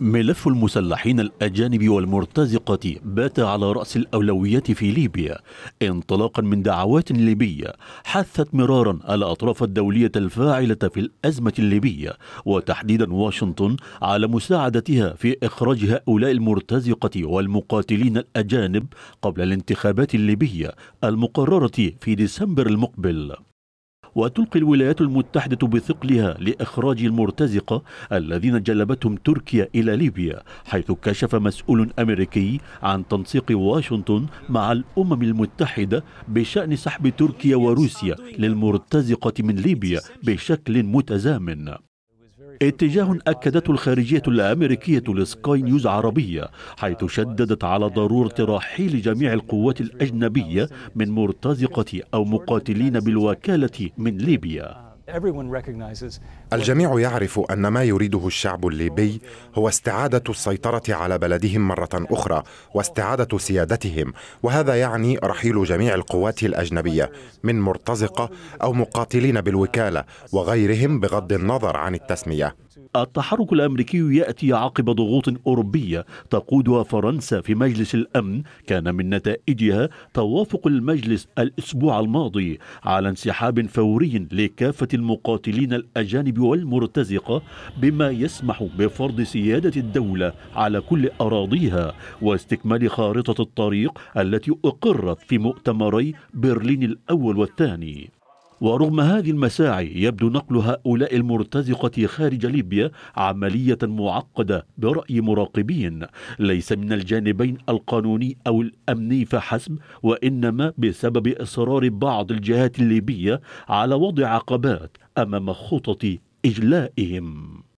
ملف المسلحين الأجانب والمرتزقة بات على رأس الأولويات في ليبيا انطلاقا من دعوات ليبية حثت مرارا الأطراف الدولية الفاعلة في الأزمة الليبية وتحديدا واشنطن على مساعدتها في إخراج هؤلاء المرتزقة والمقاتلين الأجانب قبل الانتخابات الليبية المقررة في ديسمبر المقبل وتلقي الولايات المتحدة بثقلها لإخراج المرتزقة الذين جلبتهم تركيا إلى ليبيا حيث كشف مسؤول أمريكي عن تنسيق واشنطن مع الأمم المتحدة بشأن سحب تركيا وروسيا للمرتزقة من ليبيا بشكل متزامن اتجاه أكدته الخارجية الأمريكية لسكاي نيوز عربية حيث شددت على ضرورة رحيل جميع القوات الأجنبية من مرتزقة أو مقاتلين بالوكالة من ليبيا الجميع يعرف أن ما يريده الشعب الليبي هو استعادة السيطرة على بلدهم مرة أخرى واستعادة سيادتهم وهذا يعني رحيل جميع القوات الأجنبية من مرتزقة أو مقاتلين بالوكالة وغيرهم بغض النظر عن التسمية التحرك الامريكي ياتي عقب ضغوط اوروبيه تقودها فرنسا في مجلس الامن كان من نتائجها توافق المجلس الاسبوع الماضي على انسحاب فوري لكافه المقاتلين الاجانب والمرتزقه بما يسمح بفرض سياده الدوله على كل اراضيها واستكمال خارطه الطريق التي اقرت في مؤتمري برلين الاول والثاني ورغم هذه المساعي يبدو نقل هؤلاء المرتزقة خارج ليبيا عملية معقدة برأي مراقبين ليس من الجانبين القانوني أو الأمني فحسب وإنما بسبب إصرار بعض الجهات الليبية على وضع عقبات أمام خطط إجلائهم